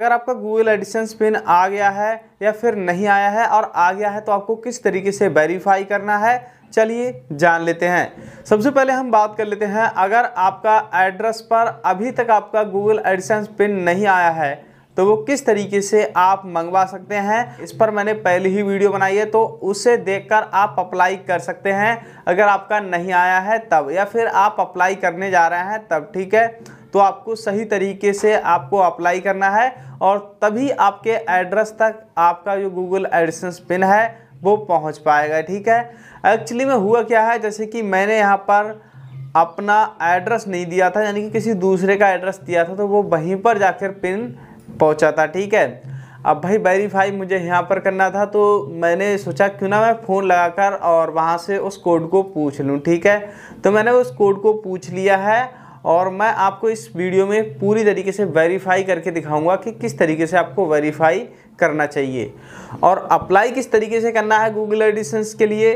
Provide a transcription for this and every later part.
अगर आपका Google editions pin आ गया है या फिर नहीं आया है और आ गया है तो आपको किस तरीके से वेरीफाई करना है चलिए जान लेते हैं सबसे पहले हम बात कर लेते हैं अगर आपका एड्रेस पर अभी तक आपका गूगल एडिशंस पिन नहीं आया है तो वो किस तरीके से आप मंगवा सकते हैं इस पर मैंने पहले ही वीडियो बनाई है तो उसे देखकर आप अप्लाई कर सकते हैं अगर आपका नहीं आया है तब या फिर आप अप्लाई करने जा रहे हैं तब ठीक है तो आपको सही तरीके से आपको अप्लाई करना है और तभी आपके एड्रेस तक आपका जो गूगल एडिशंस पिन है वो पहुंच पाएगा ठीक है एक्चुअली में हुआ क्या है जैसे कि मैंने यहाँ पर अपना एड्रेस नहीं दिया था यानी कि किसी दूसरे का एड्रेस दिया था तो वो वहीं पर जाकर पिन पहुँचा था ठीक है अब भाई वेरीफाई मुझे यहाँ पर करना था तो मैंने सोचा क्यों ना मैं फ़ोन लगाकर और वहाँ से उस कोड को पूछ लूँ ठीक है तो मैंने उस कोड को पूछ लिया है और मैं आपको इस वीडियो में पूरी तरीके से वेरीफाई करके दिखाऊंगा कि किस तरीके से आपको वेरीफाई करना चाहिए और अप्लाई किस तरीके से करना है गूगल एडिशंस के लिए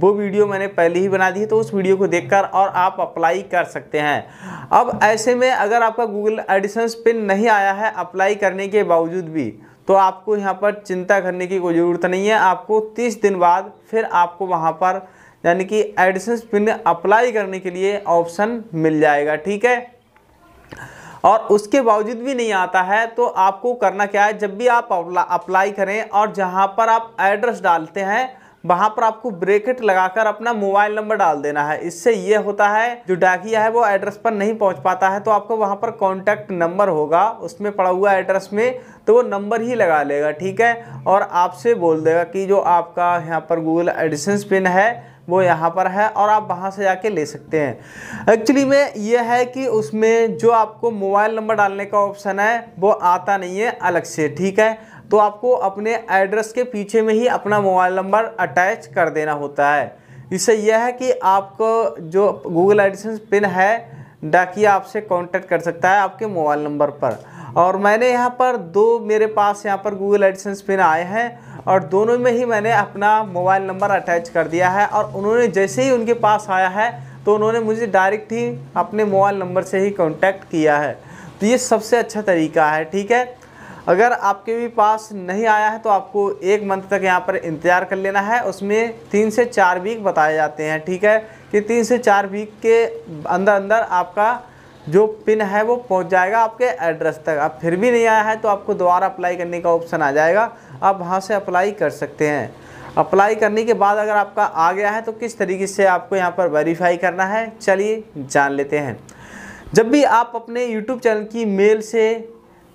वो वीडियो मैंने पहले ही बना दी है तो उस वीडियो को देखकर और आप अप्लाई कर सकते हैं अब ऐसे में अगर आपका गूगल एडिशंस पिन नहीं आया है अप्लाई करने के बावजूद भी तो आपको यहाँ पर चिंता करने की कोई ज़रूरत नहीं है आपको तीस दिन बाद फिर आपको वहाँ पर यानी कि एडिशन पिन अप्लाई करने के लिए ऑप्शन मिल जाएगा ठीक है और उसके बावजूद भी नहीं आता है तो आपको करना क्या है जब भी आप अप्लाई करें और जहाँ पर आप एड्रेस डालते हैं वहाँ पर आपको ब्रेकेट लगाकर अपना मोबाइल नंबर डाल देना है इससे ये होता है जो डाकिया है वो एड्रेस पर नहीं पहुँच पाता है तो आपको वहाँ पर कॉन्टैक्ट नंबर होगा उसमें पड़ा हुआ एड्रेस में तो वो नंबर ही लगा लेगा ठीक है और आपसे बोल देगा कि जो आपका यहाँ पर गूगल एडिसन्स पिन है वो यहाँ पर है और आप वहाँ से जाके ले सकते हैं एक्चुअली में ये है कि उसमें जो आपको मोबाइल नंबर डालने का ऑप्शन है वो आता नहीं है अलग से ठीक है तो आपको अपने एड्रेस के पीछे में ही अपना मोबाइल नंबर अटैच कर देना होता है इससे यह है कि आपको जो गूगल एडिशंस पिन है डाकि आपसे कांटेक्ट कर सकता है आपके मोबाइल नंबर पर और मैंने यहाँ पर दो मेरे पास यहाँ पर गूगल एडिशंस पिन आए हैं और दोनों में ही मैंने अपना मोबाइल नंबर अटैच कर दिया है और उन्होंने जैसे ही उनके पास आया है तो उन्होंने मुझे डायरेक्ट ही अपने मोबाइल नंबर से ही कॉन्टैक्ट किया है तो ये सबसे अच्छा तरीका है ठीक है अगर आपके भी पास नहीं आया है तो आपको एक मंथ तक यहाँ पर इंतज़ार कर लेना है उसमें तीन से चार वीक बताए जाते हैं ठीक है कि तीन से चार वीक के अंदर अंदर आपका जो पिन है वो पहुँच जाएगा आपके एड्रेस तक अब फिर भी नहीं आया है तो आपको दोबारा अप्लाई करने का ऑप्शन आ जाएगा आप वहाँ से अप्लाई कर सकते हैं अप्लाई करने के बाद अगर आपका आ गया है तो किस तरीके से आपको यहाँ पर वेरीफाई करना है चलिए जान लेते हैं जब भी आप अपने YouTube चैनल की मेल से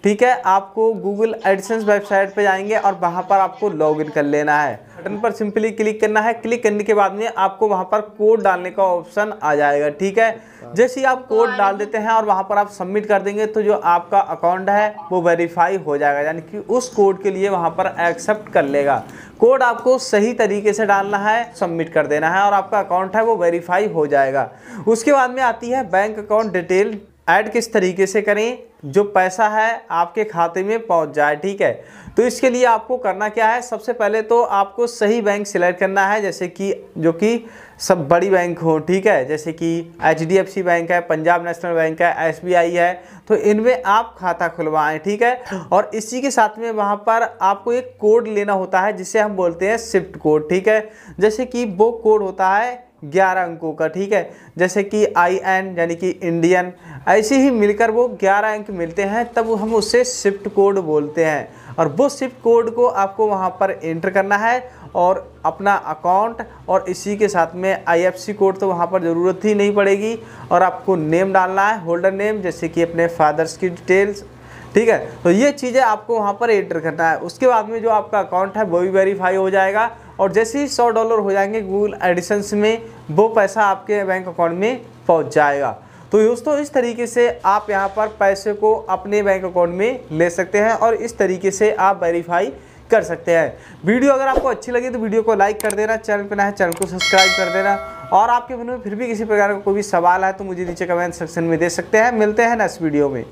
ठीक है आपको गूगल एडिशंस वेबसाइट पे जाएंगे और वहाँ पर आपको लॉगिन कर लेना है बटन पर सिंपली क्लिक करना है क्लिक करने के बाद में आपको वहाँ पर कोड डालने का ऑप्शन आ जाएगा ठीक है जैसे ही आप कोड डाल देते हैं और वहाँ पर आप सबमिट कर देंगे तो जो आपका अकाउंट है वो वेरीफाई हो जाएगा यानी कि उस कोड के लिए वहाँ पर एक्सेप्ट कर लेगा कोड आपको सही तरीके से डालना है सबमिट कर देना है और आपका अकाउंट है वो वेरीफाई हो जाएगा उसके बाद में आती है बैंक अकाउंट डिटेल ऐड किस तरीके से करें जो पैसा है आपके खाते में पहुंच जाए ठीक है तो इसके लिए आपको करना क्या है सबसे पहले तो आपको सही बैंक सिलेक्ट करना है जैसे कि जो कि सब बड़ी बैंक हो ठीक है जैसे कि एच बैंक है पंजाब नेशनल बैंक है एस है तो इनमें आप खाता खुलवाएं ठीक है और इसी के साथ में वहाँ पर आपको एक कोड लेना होता है जिसे हम बोलते हैं शिफ्ट कोड ठीक है जैसे कि वो कोड होता है ग्यारह अंकों का ठीक है जैसे कि आई एन यानी कि इंडियन ऐसे ही मिलकर वो ग्यारह अंक मिलते हैं तब हम उसे शिफ्ट कोड बोलते हैं और वो शिफ्ट कोड को आपको वहाँ पर एंटर करना है और अपना अकाउंट और इसी के साथ में आईएफसी कोड तो वहाँ पर ज़रूरत ही नहीं पड़ेगी और आपको नेम डालना है होल्डर नेम जैसे कि अपने फादर्स की डिटेल्स ठीक है तो ये चीज़ें आपको वहाँ पर एंटर करना है उसके बाद में जो आपका अकाउंट है वो भी वेरीफाई हो जाएगा और जैसे ही सौ डॉलर हो जाएंगे गूगल एडिशंस में वो पैसा आपके बैंक अकाउंट में पहुँच जाएगा तो दोस्तों इस तरीके से आप यहाँ पर पैसे को अपने बैंक अकाउंट में ले सकते हैं और इस तरीके से आप वेरीफाई कर सकते हैं वीडियो अगर आपको अच्छी लगी तो वीडियो को लाइक कर देना चैनल पर ना है चैनल को सब्सक्राइब कर देना और आपके मन में फिर भी किसी प्रकार का कोई भी सवाल है तो मुझे नीचे कमेंट सेक्शन में दे सकते हैं मिलते हैं नेक्स्ट वीडियो में